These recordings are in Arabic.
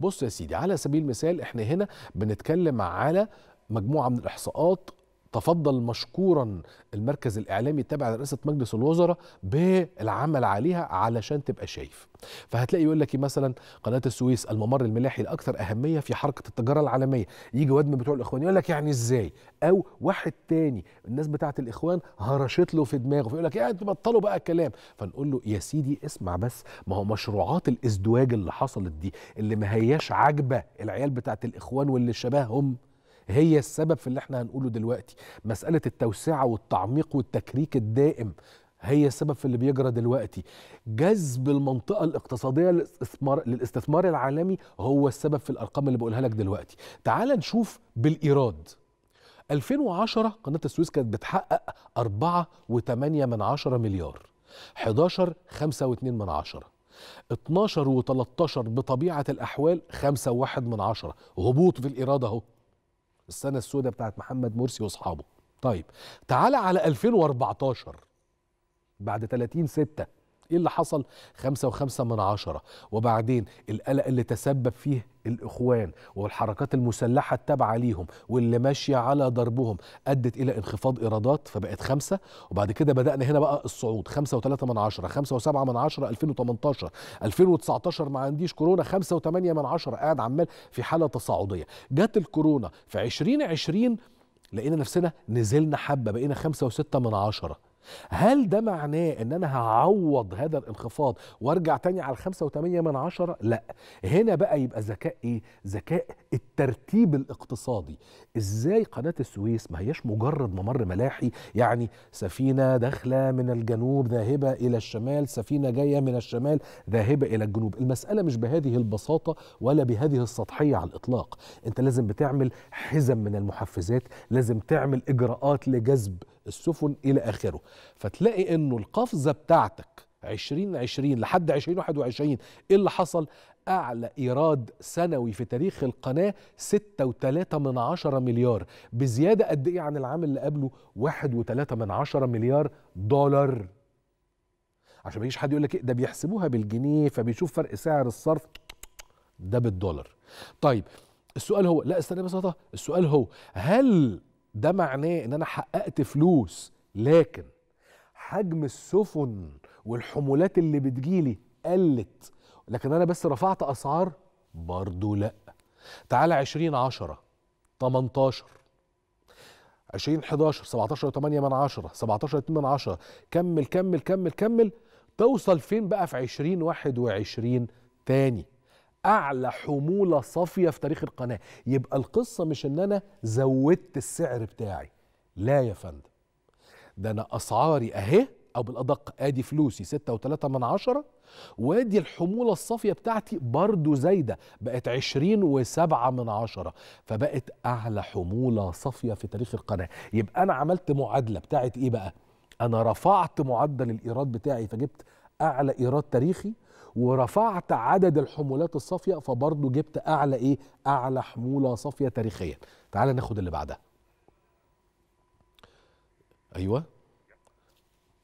بص يا سيدي على سبيل المثال احنا هنا بنتكلم على مجموعه من الاحصاءات تفضل مشكورا المركز الاعلامي التابع لرئاسه مجلس الوزراء بالعمل عليها علشان تبقى شايف فهتلاقي يقول لك إيه مثلا قناه السويس الممر الملاحي الاكثر اهميه في حركه التجاره العالميه يجي واد من بتوع الاخوان يقول لك يعني ازاي او واحد تاني الناس بتاعه الاخوان هرشت له في دماغه فيقول لك ايه انتوا بطلوا بقى الكلام، فنقول له يا سيدي اسمع بس ما هو مشروعات الازدواج اللي حصلت دي اللي ما هياش عاجبه العيال بتاعه الاخوان واللي شبههم هي السبب في اللي احنا هنقوله دلوقتي مسألة التوسعة والتعميق والتكريك الدائم هي السبب في اللي بيجرى دلوقتي جذب المنطقة الاقتصادية للاستثمار, للاستثمار العالمي هو السبب في الأرقام اللي بقولها لك دلوقتي تعال نشوف بالإيراد 2010 قناة السويس كانت بتحقق 4.8 من 10 مليار 11 5.2 من 10 12 و13 بطبيعة الأحوال 5.1 من 10 هبوط في الإيراد أهو السنه السوداء بتاعت محمد مرسي واصحابه طيب تعالى على 2014 بعد 30 ستة ايه اللي حصل خمسة وخمسة من عشرة وبعدين القلق اللي تسبب فيه الإخوان والحركات المسلحة التابعة ليهم واللي ماشية على ضربهم أدت إلى انخفاض إيرادات فبقت خمسة وبعد كده بدأنا هنا بقى الصعود خمسة وثلاثة من عشرة خمسة وسبعة من عشرة 2018 2019 ما عنديش كورونا خمسة وثمانية من عشرة قاعد عمال في حالة تصاعدية جت الكورونا في 2020 لقينا نفسنا نزلنا حبة بقينا خمسة وستة من عشرة هل ده معناه ان انا هعوض هذا الانخفاض وارجع تاني على الخمسة وتمانية من عشرة لا هنا بقى يبقى ذكاء ايه ذكاء الترتيب الاقتصادي ازاي قناة السويس ما هياش مجرد ممر ملاحي يعني سفينة داخلة من الجنوب ذاهبة الى الشمال سفينة جاية من الشمال ذاهبة الى الجنوب المسألة مش بهذه البساطة ولا بهذه السطحية على الاطلاق انت لازم بتعمل حزم من المحفزات لازم تعمل اجراءات لجذب السفن إلى آخره فتلاقي أنه القفزة بتاعتك 2020 لحد 2021 ايه اللي حصل اعلى ايراد سنوي في تاريخ القناه 6.3 من 10 مليار بزياده قد ايه عن العام اللي قبله 1.3 من 10 مليار دولار عشان ما يجيش حد يقول لك إيه، ده بيحسبوها بالجنيه فبيشوف فرق سعر الصرف ده بالدولار طيب السؤال هو لا استنى بس السؤال هو هل ده معناه ان انا حققت فلوس لكن حجم السفن والحمولات اللي بتجيلي قلت لكن انا بس رفعت اسعار برضو لا تعالى 20 10 18 20 11 17 8 من 10 17 2 من 10 كمل كمل كمل كمل توصل فين بقى في 2021 21 تاني اعلى حموله صافيه في تاريخ القناه يبقى القصه مش ان انا زودت السعر بتاعي لا يا فندم ده انا اسعاري اهي او بالادق ادي فلوسي ستة من عشرة وادي الحمولة الصافية بتاعتي برضو زايدة بقت عشرين وسبعة من عشرة فبقت اعلى حمولة صافية في تاريخ القناة يبقى انا عملت معادلة بتاعت ايه بقى انا رفعت معدل الايراد بتاعي فجبت اعلى ايراد تاريخي ورفعت عدد الحمولات الصافيه فبرضه جبت اعلى ايه اعلى حموله صافيه تاريخيا تعال ناخد اللي بعدها ايوه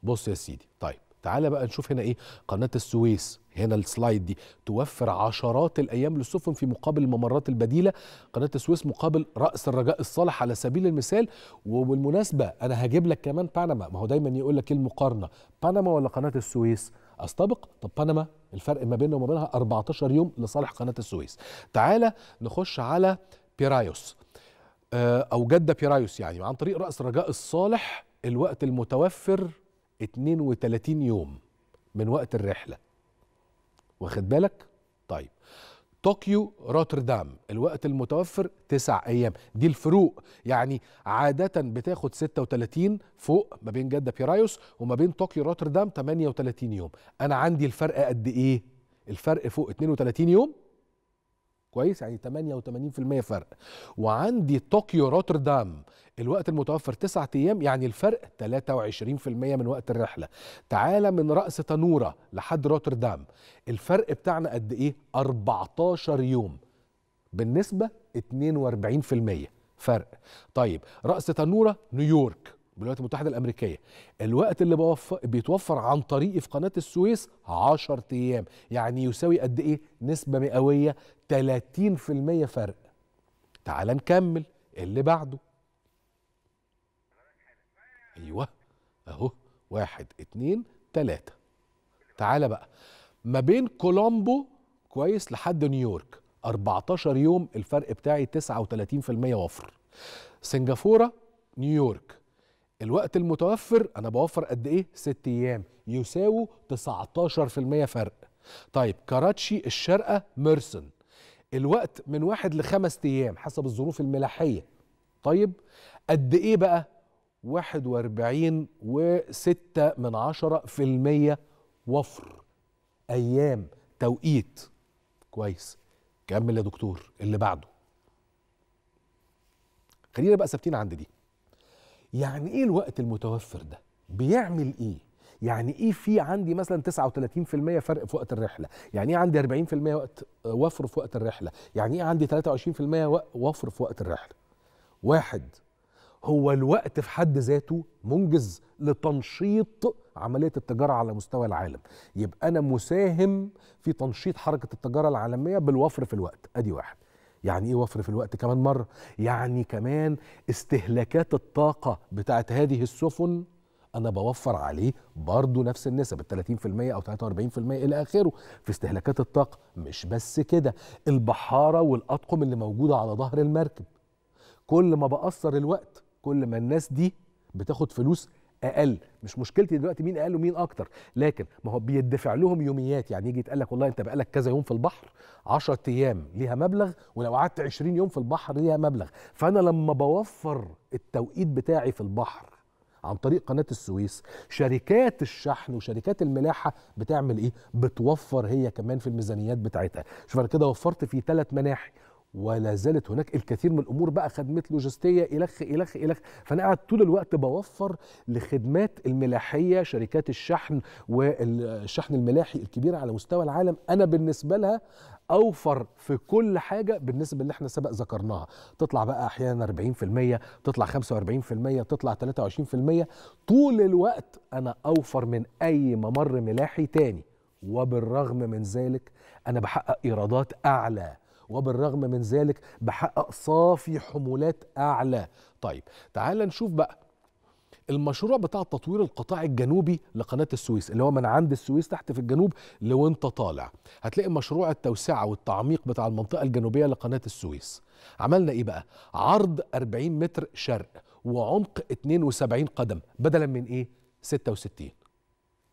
بص يا سيدي طيب تعالى بقى نشوف هنا ايه قناه السويس هنا السلايد دي توفر عشرات الايام للسفن في مقابل الممرات البديله قناه السويس مقابل راس الرجاء الصالح على سبيل المثال وبالمناسبه انا هجيب لك كمان بنما ما هو دايما يقول لك إيه المقارنه بنما ولا قناه السويس استبق طب بنما الفرق ما بيننا وما بينها 14 يوم لصالح قناه السويس تعالى نخش على بيرايوس آه، او جده بيرايوس يعني عن طريق راس الرجاء الصالح الوقت المتوفر 32 يوم من وقت الرحله واخد بالك طيب طوكيو روتردام الوقت المتوفر تسع ايام دي الفروق يعني عاده بتاخد 36 فوق ما بين جده بيرايوس وما بين طوكيو روتردام 38 يوم انا عندي الفرق قد ايه الفرق فوق 32 يوم كويس يعني 88% فرق وعندي طوكيو روتردام الوقت المتوفر 9 ايام يعني الفرق 23% من وقت الرحله تعالى من راس تنوره لحد روتردام الفرق بتاعنا قد ايه 14 يوم بالنسبه 42% فرق طيب راس تنوره نيويورك بالولايات المتحده الامريكيه الوقت اللي بوفر بيتوفر عن طريقي في قناه السويس 10 ايام يعني يساوي قد ايه نسبه مئويه 30% فرق تعال نكمل اللي بعده ايوه اهو واحد اتنين تلاتة تعال بقى ما بين كولومبو كويس لحد نيويورك 14 يوم الفرق بتاعي 39% وفر سنغافوره نيويورك الوقت المتوفر انا بوفر قد ايه 6 ايام يساوي 19% فرق طيب كراتشي الشارقه ميرسن الوقت من واحد لخمس ايام حسب الظروف الملاحيه طيب قد ايه بقى 41 و6 من عشرة في المية وفر أيام توقيت كويس كمل يا دكتور اللي بعده خلينا بقى ثابتين عند دي يعني ايه الوقت المتوفر ده بيعمل ايه يعني ايه في عندي مثلا 39% فرق في وقت الرحله يعني ايه عندي 40% وقت وفر في وقت الرحله يعني ايه عندي 23% وفر في وقت الرحله واحد هو الوقت في حد ذاته منجز لتنشيط عملية التجارة على مستوى العالم يبقى أنا مساهم في تنشيط حركة التجارة العالمية بالوفر في الوقت أدي واحد يعني ايه وفر في الوقت كمان مره يعني كمان استهلاكات الطاقه بتاعت هذه السفن انا بوفر عليه برضه نفس النسب ال 30% او 43% الى اخره في استهلاكات الطاقه مش بس كده البحاره والاطقم اللي موجوده على ظهر المركب كل ما بقصر الوقت كل ما الناس دي بتاخد فلوس اقل مش مشكلتي دلوقتي مين اقل ومين اكتر لكن ما هو بيدفع لهم يوميات يعني يجي يتقال لك والله انت بقالك كذا يوم في البحر 10 ايام ليها مبلغ ولو قعدت 20 يوم في البحر ليها مبلغ فانا لما بوفر التوقيت بتاعي في البحر عن طريق قناه السويس شركات الشحن وشركات الملاحه بتعمل ايه بتوفر هي كمان في الميزانيات بتاعتها شوف انا كده وفرت في ثلاث مناحي ولا زالت هناك الكثير من الامور بقى خدمات لوجستيه الخ الخ الخ فانا قاعد طول الوقت بوفر لخدمات الملاحيه شركات الشحن والشحن الملاحي الكبيره على مستوى العالم انا بالنسبه لها اوفر في كل حاجه بالنسبه اللي احنا سبق ذكرناها تطلع بقى احيانا 40% تطلع 45% تطلع 23% طول الوقت انا اوفر من اي ممر ملاحي تاني وبالرغم من ذلك انا بحقق ايرادات اعلى وبالرغم من ذلك بحقق صافي حمولات أعلى طيب تعال نشوف بقى المشروع بتاع تطوير القطاع الجنوبي لقناة السويس اللي هو من عند السويس تحت في الجنوب لو انت طالع هتلاقي مشروع التوسعة والتعميق بتاع المنطقة الجنوبية لقناة السويس عملنا ايه بقى عرض 40 متر شرق وعمق 72 قدم بدلا من ايه 66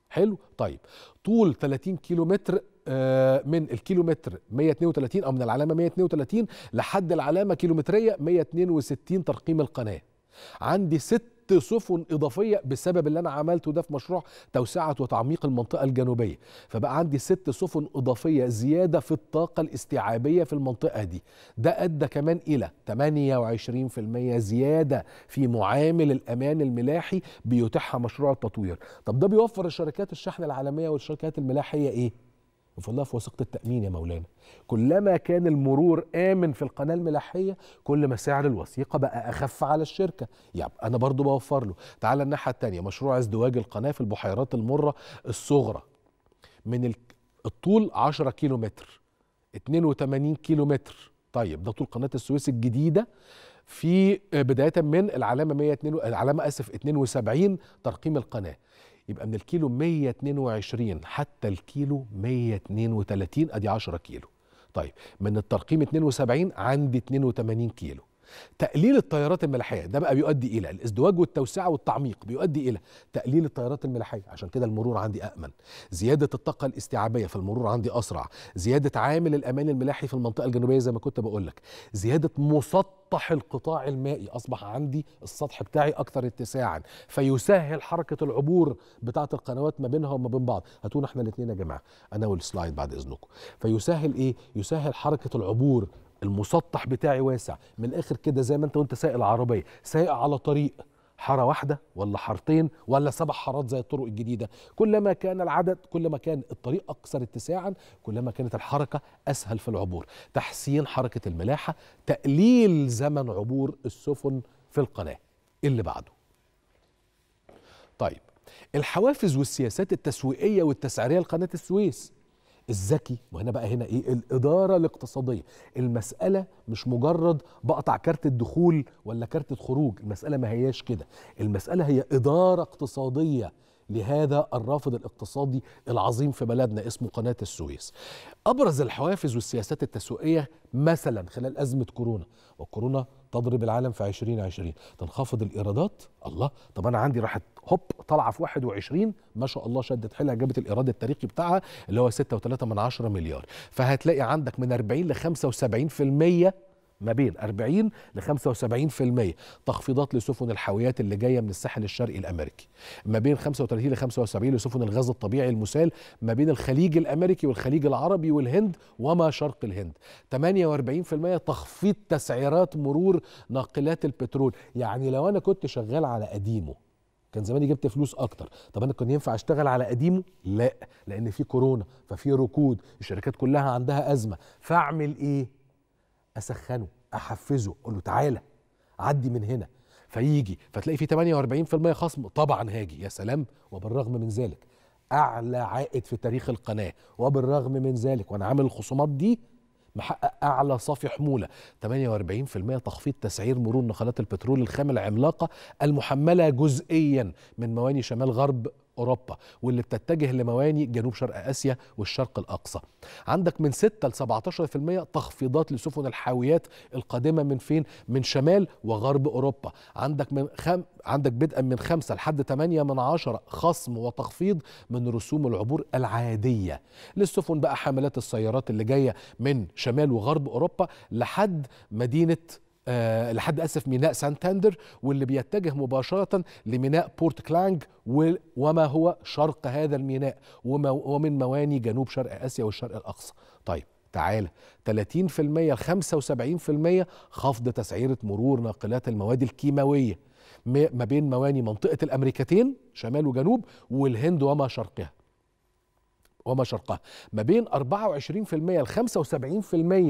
حلو طيب طول 30 كيلو متر آه، من الكيلومتر 132 او من العلامه 132 لحد العلامه كيلومتريه 162 ترقيم القناه عندي ست سفن اضافيه بسبب اللي انا عملته ده في مشروع توسعه وتعميق المنطقه الجنوبيه فبقى عندي ست سفن اضافيه زياده في الطاقه الاستيعابيه في المنطقه دي ده ادى كمان الى 28% زياده في معامل الامان الملاحي بيتيحها مشروع التطوير طب ده بيوفر الشركات الشحن العالميه والشركات الملاحيه ايه وفضلها في وثيقه التامين يا مولانا كلما كان المرور امن في القناه الملاحيه كل ما سعر الوثيقه بقى اخف على الشركه يبقى يعني انا برضو بوفر له تعالى الناحيه الثانيه مشروع ازدواج القناه في البحيرات المره الصغرى من الطول 10 كيلو متر 82 كيلو متر طيب ده طول قناه السويس الجديده في آه، بدايه من العلامه 102 العلامه اسف 72 ترقيم القناه يبقى من الكيلو 122 حتى الكيلو 132 ادي 10 كيلو طيب من الترقيم 72 عندي 82 كيلو تقليل التيارات الملاحيه ده بقى بيؤدي الى الازدواج والتوسعه والتعميق بيؤدي الى تقليل التيارات الملاحيه عشان كده المرور عندي امن زياده الطاقه الاستيعابيه في المرور عندي اسرع زياده عامل الامان الملاحي في المنطقه الجنوبيه زي ما كنت بقول لك زياده مسطح القطاع المائي اصبح عندي السطح بتاعي اكثر اتساعا فيسهل حركه العبور بتاعه القنوات ما بينها وما بين بعض هاتونا احنا الاثنين يا جماعه انا والسلايد بعد اذنكم فيسهل ايه يسهل حركه العبور المسطح بتاعي واسع من الاخر كده زي ما انت وانت سايق العربيه سايق على طريق حاره واحده ولا حارتين ولا سبع حارات زي الطرق الجديده كلما كان العدد كلما كان الطريق اكثر اتساعا كلما كانت الحركه اسهل في العبور تحسين حركه الملاحه تقليل زمن عبور السفن في القناه اللي بعده طيب الحوافز والسياسات التسويقيه والتسعيريه لقناه السويس الذكي وهنا بقى هنا ايه الاداره الاقتصاديه المساله مش مجرد بقطع كارت الدخول ولا كارت الخروج المساله ما هياش كده المساله هي اداره اقتصاديه لهذا الرافض الاقتصادي العظيم في بلدنا اسمه قناة السويس أبرز الحوافز والسياسات التسويقية مثلا خلال أزمة كورونا وكورونا تضرب العالم في 2020 تنخفض الايرادات الله طب انا عندي راحت هوب طالعه في 21 ما شاء الله شدت حيلها جابت الايراد التاريخي بتاعها اللي هو 6.3 مليار فهتلاقي عندك من 40 ل 75% ما بين 40 ل 75% تخفيضات لسفن الحاويات اللي جايه من الساحل الشرقي الامريكي ما بين 35 ل 75 لسفن الغاز الطبيعي المسال ما بين الخليج الامريكي والخليج العربي والهند وما شرق الهند 48% تخفيض تسعيرات مرور ناقلات البترول يعني لو انا كنت شغال على قديمه كان زماني جبت فلوس اكتر طب انا كان ينفع اشتغل على قديمه لا لان في كورونا ففي ركود الشركات كلها عندها ازمه فاعمل ايه اسخنه احفزه اقول له تعالى عدي من هنا فيجي فتلاقي في 48% خصم طبعا هاجي يا سلام وبالرغم من ذلك اعلى عائد في تاريخ القناه وبالرغم من ذلك وانا عامل الخصومات دي محقق اعلى صافي حموله 48% تخفيض تسعير مرور نقلات البترول الخام العملاقه المحمله جزئيا من مواني شمال غرب أوروبا واللي بتتجه لمواني جنوب شرق آسيا والشرق الأقصى عندك من 6 ل 17% تخفيضات لسفن الحاويات القادمة من فين؟ من شمال وغرب أوروبا عندك من خم... عندك بدءا من 5 لحد 8 من 10 خصم وتخفيض من رسوم العبور العادية للسفن بقى حاملات السيارات اللي جاية من شمال وغرب أوروبا لحد مدينة أه لحد اسف ميناء سانتاندر واللي بيتجه مباشره لميناء بورت كلانج وما هو شرق هذا الميناء ومن مواني جنوب شرق اسيا والشرق الاقصى طيب تعالى 30% ل 75% خفض تسعيره مرور ناقلات المواد الكيماويه ما بين مواني منطقه الامريكتين شمال وجنوب والهند وما شرقها وما شرقها ما بين 24% ل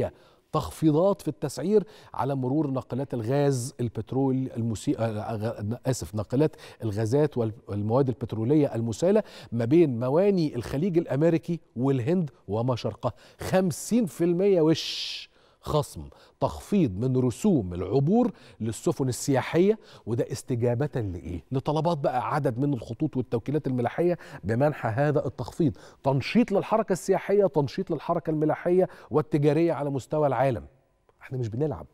75% تخفيضات في التسعير على مرور ناقلات الغاز البترول المسي... آه، آه، آه، اسف ناقلات الغازات والمواد البتروليه المساله ما بين مواني الخليج الامريكي والهند وما شرقه 50% وش خصم تخفيض من رسوم العبور للسفن السياحيه وده استجابه لايه؟ لطلبات بقى عدد من الخطوط والتوكيلات الملاحيه بمنح هذا التخفيض، تنشيط للحركه السياحيه، تنشيط للحركه الملاحيه والتجاريه على مستوى العالم. احنا مش بنلعب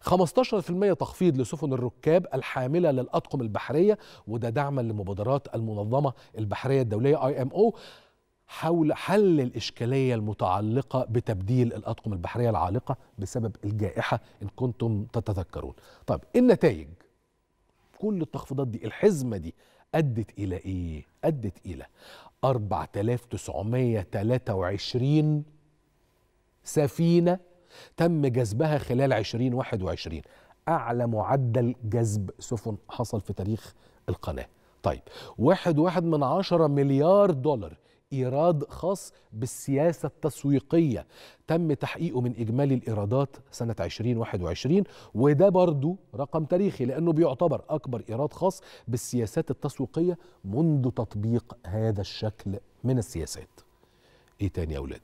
15% تخفيض لسفن الركاب الحامله للاطقم البحريه وده دعما لمبادرات المنظمه البحريه الدوليه اي ام او حول حل الإشكالية المتعلقة بتبديل الأطقم البحرية العالقة بسبب الجائحة إن كنتم تتذكرون طيب النتائج كل التخفيضات دي الحزمة دي أدت إلى إيه؟ أدت إلى 4923 سفينة تم جذبها خلال 2021 أعلى معدل جذب سفن حصل في تاريخ القناة طيب واحد واحد من عشرة مليار دولار ايراد خاص بالسياسه التسويقيه تم تحقيقه من اجمالي الايرادات سنه 2021 وده برضو رقم تاريخي لانه بيعتبر اكبر ايراد خاص بالسياسات التسويقيه منذ تطبيق هذا الشكل من السياسات ايه تاني يا اولاد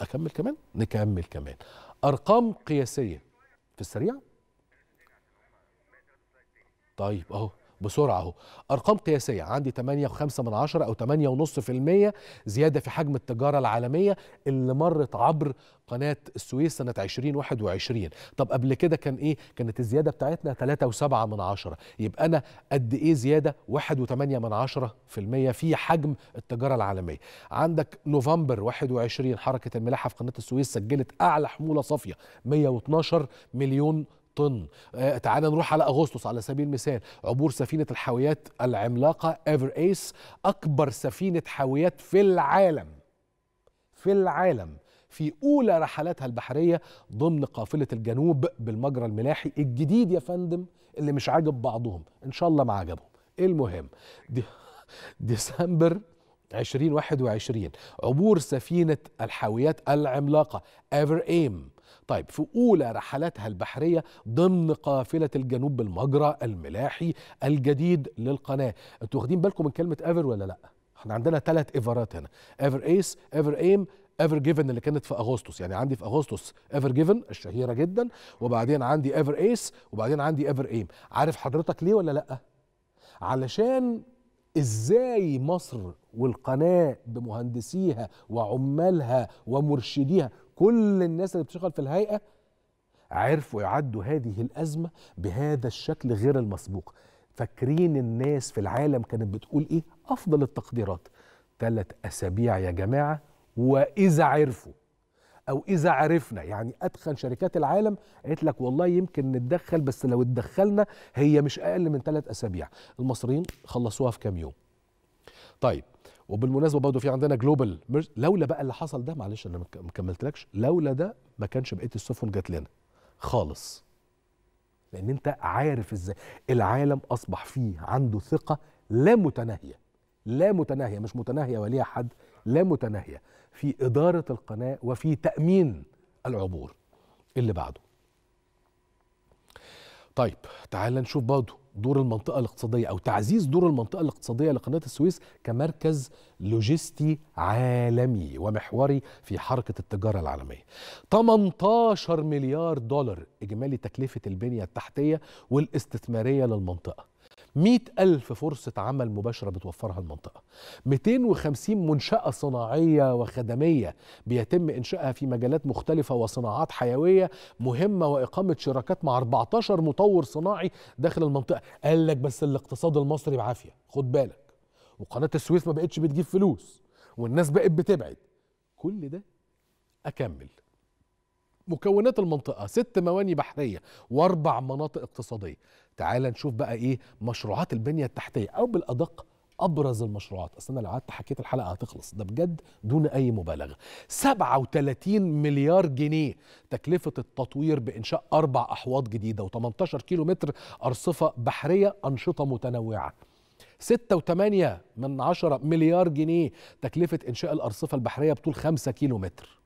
اكمل كمان نكمل كمان ارقام قياسيه في السريع طيب اهو بسرعة اهو أرقام قياسية عندي 8.5 من عشرة أو 8.5% زيادة في حجم التجارة العالمية اللي مرت عبر قناة السويس سنة 2021 طب قبل كده كان إيه؟ كانت الزيادة بتاعتنا 3.7 من عشرة يبقى أنا قد إيه زيادة 1.8 من عشرة في المية في حجم التجارة العالمية عندك نوفمبر 21 حركة الملاحة في قناة السويس سجلت أعلى حمولة صافية 112 مليون طن آه، تعال نروح على أغسطس على سبيل المثال عبور سفينة الحاويات العملاقة ايفر ايس أكبر سفينة حاويات في العالم في العالم في أولى رحلاتها البحرية ضمن قافلة الجنوب بالمجرى الملاحي الجديد يا فندم اللي مش عاجب بعضهم إن شاء الله ما عجبهم المهم دي ديسمبر 2021 عبور سفينة الحاويات العملاقة ايفر ايم طيب في أولى رحلاتها البحرية ضمن قافلة الجنوب بالمجرى الملاحي الجديد للقناة انتوا واخدين بالكم من كلمة ايفر ولا لا احنا عندنا ثلاث ايفرات هنا ايفر ايس ايفر ايم ايفر جيفن اللي كانت في اغسطس يعني عندي في اغسطس ايفر جيفن الشهيره جدا وبعدين عندي ايفر ايس وبعدين عندي ايفر ايم عارف حضرتك ليه ولا لا علشان ازاي مصر والقناه بمهندسيها وعمالها ومرشديها كل الناس اللي بتشتغل في الهيئه عرفوا يعدوا هذه الازمه بهذا الشكل غير المسبوق فاكرين الناس في العالم كانت بتقول ايه افضل التقديرات ثلاث اسابيع يا جماعه واذا عرفوا او اذا عرفنا يعني اتخن شركات العالم قالت لك والله يمكن نتدخل بس لو اتدخلنا هي مش اقل من ثلاث اسابيع المصريين خلصوها في كام يوم طيب وبالمناسبه برضه في عندنا جلوبال لولا بقى اللي حصل ده معلش انا ما كملتلكش لولا ده ما كانش بقيه السفن جات لنا خالص لان انت عارف ازاي العالم اصبح فيه عنده ثقه لا متناهيه لا متناهيه مش متناهيه وليها حد لا متناهيه في اداره القناه وفي تامين العبور اللي بعده طيب تعال نشوف برضه دور المنطقة الاقتصادية أو تعزيز دور المنطقة الاقتصادية لقناة السويس كمركز لوجستي عالمي ومحوري في حركة التجارة العالمية 18 مليار دولار إجمالي تكلفة البنية التحتية والاستثمارية للمنطقة 100 ألف فرصة عمل مباشرة بتوفرها المنطقة 250 منشأة صناعية وخدمية بيتم إنشائها في مجالات مختلفة وصناعات حيوية مهمة وإقامة شراكات مع 14 مطور صناعي داخل المنطقة قال لك بس الاقتصاد المصري بعافية خد بالك وقناة السويس ما بقتش بتجيب فلوس والناس بقت بتبعد كل ده أكمل مكونات المنطقة ست مواني بحرية وأربع مناطق اقتصادية تعال نشوف بقى ايه مشروعات البنيه التحتيه او بالادق ابرز المشروعات اصل انا لو قعدت حكيت الحلقه هتخلص ده بجد دون اي مبالغه 37 مليار جنيه تكلفه التطوير بانشاء اربع احواض جديده و18 كيلو متر ارصفه بحريه انشطه متنوعه 6.8 من 10 مليار جنيه تكلفه انشاء الارصفه البحريه بطول 5 كيلو متر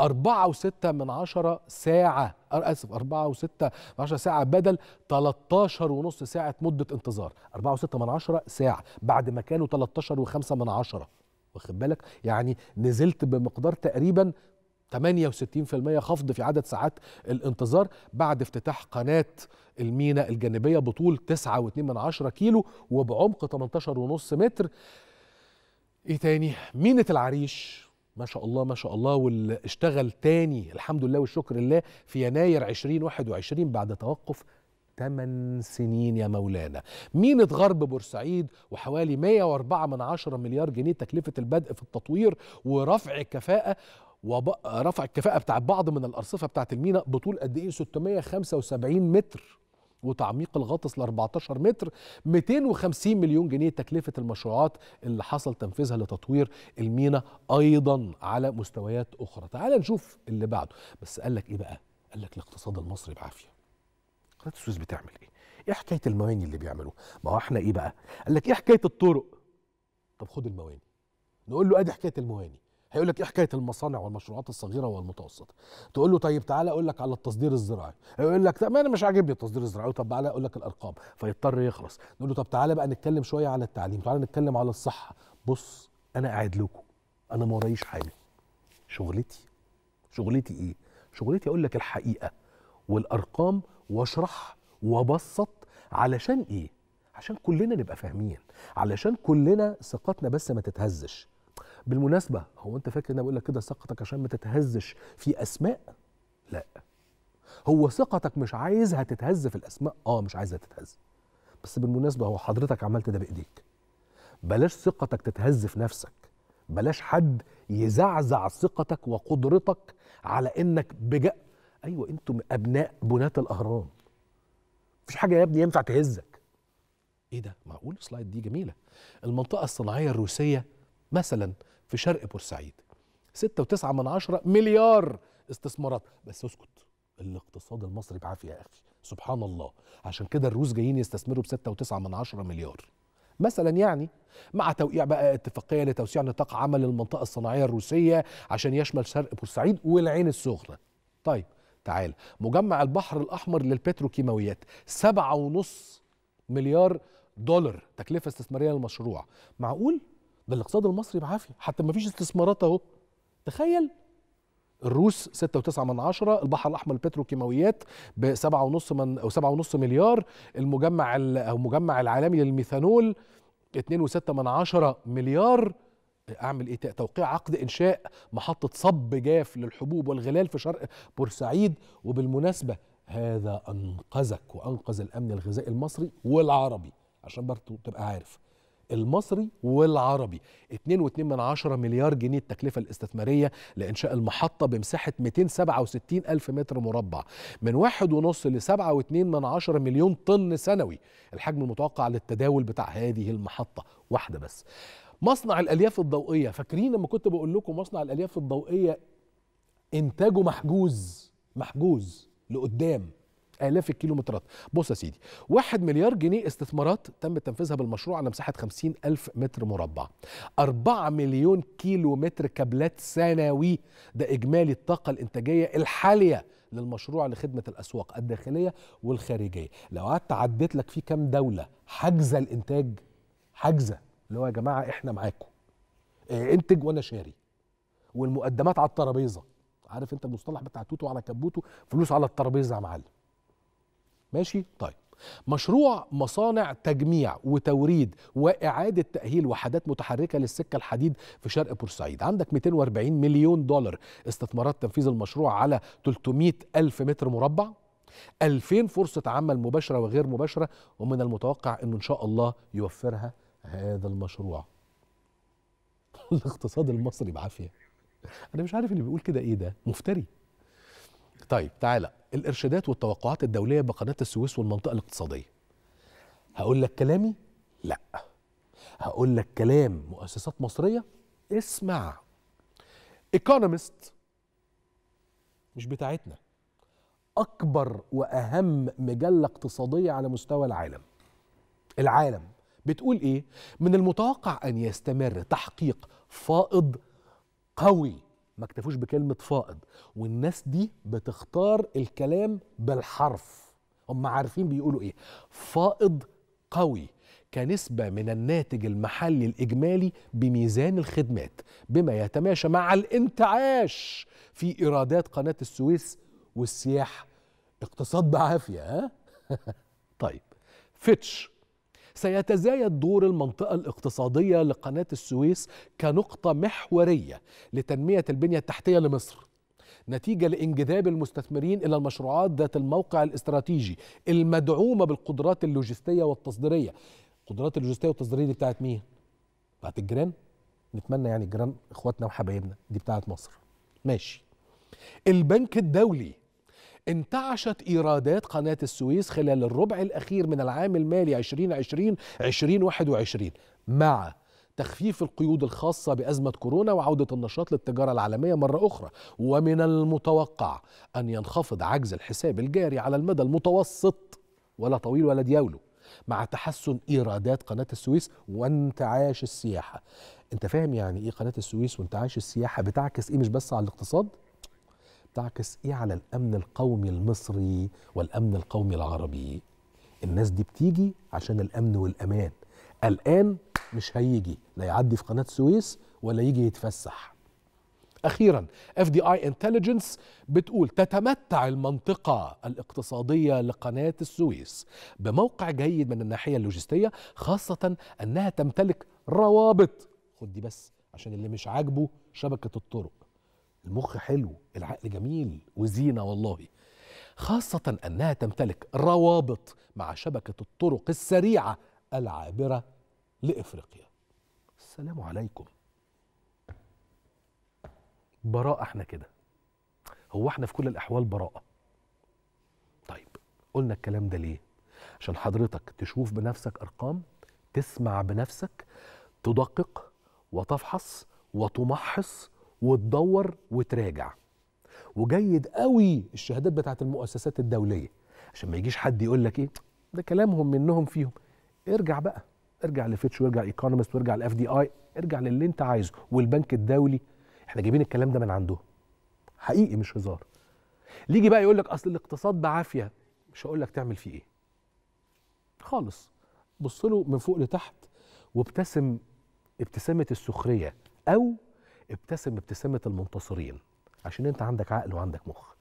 أربعة وستة من عشرة ساعة أسف أربعة وستة من عشرة ساعة بدل 13 ونص ساعة مدة انتظار أربعة وستة من عشرة ساعة بعد ما كانوا 13 وخمسة من عشرة واخد بالك يعني نزلت بمقدار تقريبا 68% خفض في عدد ساعات الانتظار بعد افتتاح قناة المينا الجانبية بطول 9.2 كيلو وبعمق 18.5 متر ايه تاني مينة العريش ما شاء الله ما شاء الله واللي اشتغل تاني الحمد لله والشكر لله في يناير 2021 بعد توقف 8 سنين يا مولانا مينة غرب بورسعيد وحوالي 104 من عشرة مليار جنيه تكلفة البدء في التطوير ورفع الكفاءة ورفع الكفاءة بتاع بعض من الأرصفة بتاعت المينا بطول قد إيه 675 متر وتعميق الغطس ل 14 متر 250 مليون جنيه تكلفه المشروعات اللي حصل تنفيذها لتطوير المينا ايضا على مستويات اخرى تعال نشوف اللي بعده بس قال لك ايه بقى قال لك الاقتصاد المصري بعافيه قناه السويس بتعمل ايه ايه حكايه المواني اللي بيعملوها ما هو احنا ايه بقى قال لك ايه حكايه الطرق طب خد المواني نقول له ادي حكايه المواني هيقول لك ايه حكايه المصانع والمشروعات الصغيره والمتوسطه تقول له طيب تعالى اقول لك على التصدير الزراعي هيقول لك طب انا مش عاجبني التصدير الزراعي طب تعالى اقول لك الارقام فيضطر يخلص نقول له طب تعالى بقى نتكلم شويه على التعليم تعالى نتكلم على الصحه بص انا قاعد لكم انا ما ورايش حاجه شغلتي شغلتي ايه شغلتي اقول لك الحقيقه والارقام واشرح وابسط علشان ايه عشان كلنا نبقى فاهمين علشان كلنا ثقتنا بس ما تتهزش بالمناسبه هو انت فاكر ان انا بقول لك كده ثقتك عشان ما تتهزش في اسماء لا هو ثقتك مش عايزها تتهز في الاسماء اه مش عايزها تتهز بس بالمناسبه هو حضرتك عملت ده بايديك بلاش ثقتك تتهز في نفسك بلاش حد يزعزع ثقتك وقدرتك على انك بجأ ايوه انتم ابناء بناة الاهرام مفيش حاجه يا ابني ينفع تهزك ايه ده معقول السلايد دي جميله المنطقه الصناعيه الروسيه مثلا في شرق بورسعيد 6.9 من عشرة مليار استثمارات بس اسكت الاقتصاد المصري بعافيه يا اخي سبحان الله عشان كده الروس جايين يستثمروا ب 6.9 من عشرة مليار مثلا يعني مع توقيع بقى اتفاقيه لتوسيع نطاق عمل المنطقه الصناعيه الروسيه عشان يشمل شرق بورسعيد والعين السخنه طيب تعال مجمع البحر الاحمر للبتروكيماويات 7.5 مليار دولار تكلفه استثماريه للمشروع معقول ده الاقتصاد المصري بعافيه حتى ما فيش استثمارات اهو تخيل الروس 6.9 من عشرة البحر الأحمر البتروكيماويات ب 7.5 من أو 7.5 مليار المجمع أو المجمع العالمي للميثانول 2.6 من عشرة مليار اعمل ايه توقيع عقد انشاء محطه صب جاف للحبوب والغلال في شرق بورسعيد وبالمناسبه هذا انقذك وانقذ الامن الغذائي المصري والعربي عشان برضه تبقى عارف المصري والعربي 2.2 مليار جنيه التكلفة الاستثمارية لإنشاء المحطة بمساحة 267 ألف متر مربع من 1.5 ل 7.2 مليون طن سنوي الحجم المتوقع للتداول بتاع هذه المحطة واحدة بس مصنع الألياف الضوئية فاكرين لما كنت بقول لكم مصنع الألياف الضوئية إنتاجه محجوز محجوز لقدام آلاف الكيلومترات بص يا سيدي 1 مليار جنيه استثمارات تم تنفيذها بالمشروع على مساحة 50 ألف متر مربع 4 مليون كيلو متر كابلات سنوي ده إجمالي الطاقة الإنتاجية الحالية للمشروع لخدمة الأسواق الداخلية والخارجية لو قعدت عديت لك في كام دولة حاجزة الإنتاج حاجزة اللي هو يا جماعة إحنا معاكم آه، انتج وأنا شاري والمقدمات على الترابيزة عارف انت المصطلح بتاع توتو على كبوته فلوس على الترابيزه يا معلم ماشي طيب مشروع مصانع تجميع وتوريد وإعادة تأهيل وحدات متحركة للسكة الحديد في شرق بورسعيد عندك 240 مليون دولار استثمارات تنفيذ المشروع على 300 ألف متر مربع 2000 فرصة عمل مباشرة وغير مباشرة ومن المتوقع أنه إن شاء الله يوفرها هذا المشروع الاقتصاد المصري بعافية أنا مش عارف اللي بيقول كده إيه ده مفتري طيب تعالى الارشادات والتوقعات الدوليه بقناه السويس والمنطقه الاقتصاديه هقول لك كلامي لا هقول لك كلام مؤسسات مصريه اسمع ايكونومست مش بتاعتنا اكبر واهم مجله اقتصاديه على مستوى العالم العالم بتقول ايه من المتوقع ان يستمر تحقيق فائض قوي ما اكتفوش بكلمه فائض والناس دي بتختار الكلام بالحرف هم عارفين بيقولوا ايه فائض قوي كنسبة من الناتج المحلي الإجمالي بميزان الخدمات بما يتماشى مع الانتعاش في إيرادات قناة السويس والسياحة اقتصاد بعافية ها؟ طيب فيتش سيتزايد دور المنطقة الاقتصادية لقناة السويس كنقطة محورية لتنمية البنية التحتية لمصر نتيجة لانجذاب المستثمرين إلى المشروعات ذات الموقع الاستراتيجي المدعومة بالقدرات اللوجستية والتصديرية القدرات اللوجستية والتصديرية دي بتاعت مين؟ بتاعت الجيران نتمنى يعني الجيران إخواتنا وحبايبنا دي بتاعت مصر ماشي البنك الدولي انتعشت ايرادات قناه السويس خلال الربع الاخير من العام المالي 2020 2021 مع تخفيف القيود الخاصة بأزمة كورونا وعودة النشاط للتجارة العالمية مرة أخرى ومن المتوقع أن ينخفض عجز الحساب الجاري على المدى المتوسط ولا طويل ولا دياوله مع تحسن إيرادات قناة السويس وانتعاش السياحة أنت فاهم يعني إيه قناة السويس وانتعاش السياحة بتعكس إيه مش بس على الاقتصاد؟ تعكس ايه على الامن القومي المصري والامن القومي العربي الناس دي بتيجي عشان الامن والامان الان مش هيجي لا يعدي في قناه السويس ولا يجي يتفسح اخيرا اف دي اي انتليجنس بتقول تتمتع المنطقه الاقتصاديه لقناه السويس بموقع جيد من الناحيه اللوجستيه خاصه انها تمتلك روابط خد دي بس عشان اللي مش عاجبه شبكه الطرق المخ حلو العقل جميل وزينة والله خاصة أنها تمتلك روابط مع شبكة الطرق السريعة العابرة لإفريقيا السلام عليكم براءة احنا كده هو احنا في كل الأحوال براءة طيب قلنا الكلام ده ليه عشان حضرتك تشوف بنفسك أرقام تسمع بنفسك تدقق وتفحص وتمحص وتدور وتراجع وجيد قوي الشهادات بتاعت المؤسسات الدوليه عشان ما يجيش حد يقول لك ايه ده كلامهم منهم فيهم ارجع بقى ارجع لفيتش وارجع ايكونومست وارجع لاف دي اي ارجع للي انت عايزه والبنك الدولي احنا جايبين الكلام ده من عندهم حقيقي مش هزار ليجي بقى يقول لك اصل الاقتصاد بعافيه مش هقول لك تعمل فيه ايه خالص بص له من فوق لتحت وابتسم ابتسامه السخريه او ابتسم ابتسامه المنتصرين عشان انت عندك عقل وعندك مخ